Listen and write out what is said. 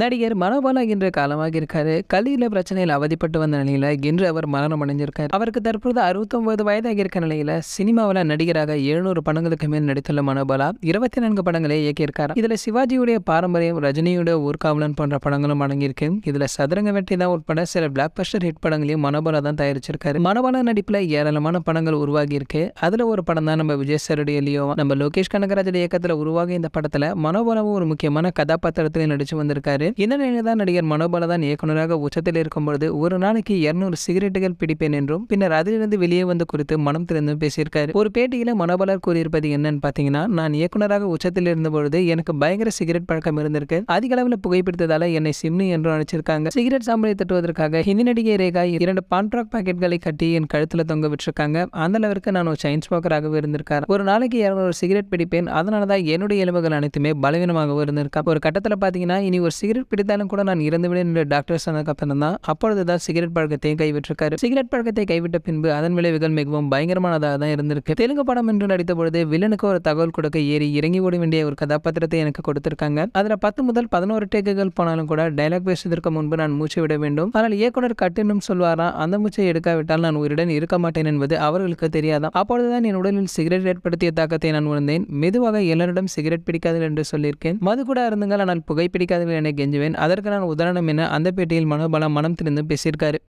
நடிகர் மனோபாலா என்ற காலமாக இருக்காரு கல்வியில பிரச்சனையில் அவதிப்பட்டு வந்த நிலையில இன்று அவர் மரணம் அடைஞ்சிருக்காரு அவருக்கு தற்போது அறுபத்தொன்பது வயதாக இருக்க நிலையில சினிமாவில் நடிகராக எழுநூறு படங்களுக்கு மேல் நடித்துள்ள மனோபாலா இருபத்தி நான்கு படங்களை இயக்கியிருக்கார் இதுல சிவாஜியுடைய பாரம்பரியம் ரஜினியுடைய ஊர்காவலன் போன்ற படங்களும் அடங்கியிருக்கு இதுல சதுரங்க வெட்டி தான் உட்பட சில பிளாக் பஸ்டர் ஹிட் படங்களையும் மனோபாலா தான் தயாரிச்சிருக்காரு மனோபாலா நடிப்பில் ஏராளமான படங்கள் உருவாகி இருக்கு அதுல ஒரு படம் தான் நம்ம விஜய் சருடைய லியோ நம்ம லோகேஷ் கனகராஜ இயக்கத்தில் உருவாகி இந்த படத்துல மனோபாலாவும் ஒரு முக்கியமான கதாபாத்திரத்திலே நடிச்சு வந்திருக்காரு இருக்காரு இந்த நிலையில்தான் தான் நடிகர் மனோபாலதான் இயக்குநராக உச்சத்தில் இருக்கும்பொழுது ஒரு நாளைக்கு இருநூறு சிகரெட்டுகள் பிடிப்பேன் என்றும் பின்னர் அதிலிருந்து வெளியே வந்து குறித்து மனம் திறந்தும் பேசியிருக்காரு ஒரு பேட்டியில மனோபாலர் கூறியிருப்பது என்னன்னு பாத்தீங்கன்னா நான் இயக்குநராக உச்சத்தில் இருந்தபொழுது எனக்கு பயங்கர சிகரெட் பழக்கம் இருந்திருக்கு அதிக அளவில் புகைப்பிடித்ததால என்னை சிம்னி என்று அழைச்சிருக்காங்க சிகரெட் சாம்பலை தட்டுவதற்காக ஹிந்தி நடிகை ரேகா இரண்டு பான்ட்ராக் பாக்கெட்களை கட்டி என் கழுத்துல தொங்க விட்டுருக்காங்க அந்த அளவிற்கு நான் ஒரு சயின்ஸ் ஸ்மோக்கராகவே இருந்திருக்காரு ஒரு நாளைக்கு இரநூறு சிகரெட் பிடிப்பேன் அதனாலதான் என்னுடைய எலும்புகள் அனைத்துமே பலவீனமாகவும் இருந்திருக்கா ஒரு கட்டத்தில் பாத்தீங்கன்னா இனி ஒரு சிகரெட் சிகரெட் பிடித்தாலும் கூட நான் இறந்துவிடும் என்று டாக்டர் சொன்னதுக்கப்புறம் தான் அப்பொழுது தான் சிகரெட் பழக்கத்தையும் கைவிட்டிருக்காரு சிகரெட் பழக்கத்தை கைவிட்ட பின்பு அதன் விளைவுகள் மிகவும் பயங்கரமானதாக தான் இருந்திருக்கு தெலுங்கு படம் என்று நடித்த பொழுது வில்லனுக்கு ஒரு தகவல் கொடுக்க ஏறி இறங்கி ஓட வேண்டிய ஒரு கதாபாத்திரத்தை எனக்கு கொடுத்திருக்காங்க அதில் பத்து முதல் பதினோரு டேக்குகள் போனாலும் கூட டைலாக் பேசுவதற்கு முன்பு நான் மூச்சு விட வேண்டும் ஆனால் இயக்குனர் கட்டினும் சொல்வாரா அந்த மூச்சை எடுக்காவிட்டால் நான் உயிருடன் இருக்க மாட்டேன் என்பது அவர்களுக்கு தெரியாதான் அப்பொழுதுதான் என் உடலில் சிகரெட் ஏற்படுத்திய தாக்கத்தை நான் உணர்ந்தேன் மெதுவாக எல்லாரிடம் சிகரெட் பிடிக்காதீர்கள் என்று சொல்லியிருக்கேன் மது கூட இருந்தால் ஆனால் புகை பிடிக்காதீர்கள் என கெஞ்சுவேன் அதற்கு நான் உதாரணம் என அந்த பேட்டியில் மனோபாலா மனம் திறந்து பேசியிருக்காரு